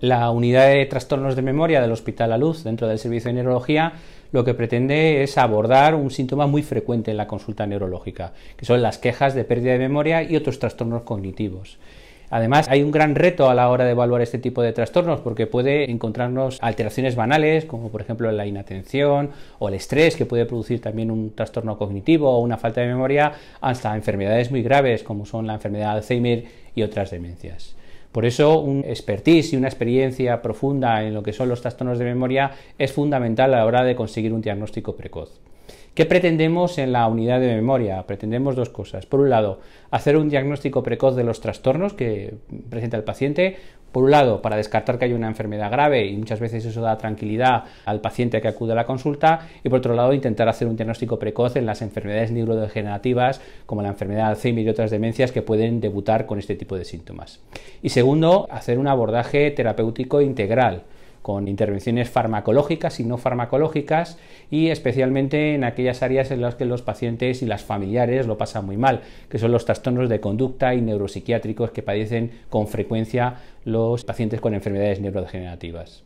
La unidad de trastornos de memoria del Hospital La Luz, dentro del servicio de neurología, lo que pretende es abordar un síntoma muy frecuente en la consulta neurológica, que son las quejas de pérdida de memoria y otros trastornos cognitivos. Además, hay un gran reto a la hora de evaluar este tipo de trastornos porque puede encontrarnos alteraciones banales, como por ejemplo la inatención o el estrés, que puede producir también un trastorno cognitivo o una falta de memoria, hasta enfermedades muy graves, como son la enfermedad de Alzheimer y otras demencias. Por eso, un expertise y una experiencia profunda en lo que son los trastornos de memoria es fundamental a la hora de conseguir un diagnóstico precoz. ¿Qué pretendemos en la unidad de memoria? Pretendemos dos cosas. Por un lado, hacer un diagnóstico precoz de los trastornos que presenta el paciente. Por un lado, para descartar que haya una enfermedad grave y muchas veces eso da tranquilidad al paciente que acude a la consulta y por otro lado intentar hacer un diagnóstico precoz en las enfermedades neurodegenerativas como la enfermedad de Alzheimer y otras demencias que pueden debutar con este tipo de síntomas. Y segundo, hacer un abordaje terapéutico integral con intervenciones farmacológicas y no farmacológicas y especialmente en aquellas áreas en las que los pacientes y las familiares lo pasan muy mal, que son los trastornos de conducta y neuropsiquiátricos que padecen con frecuencia los pacientes con enfermedades neurodegenerativas.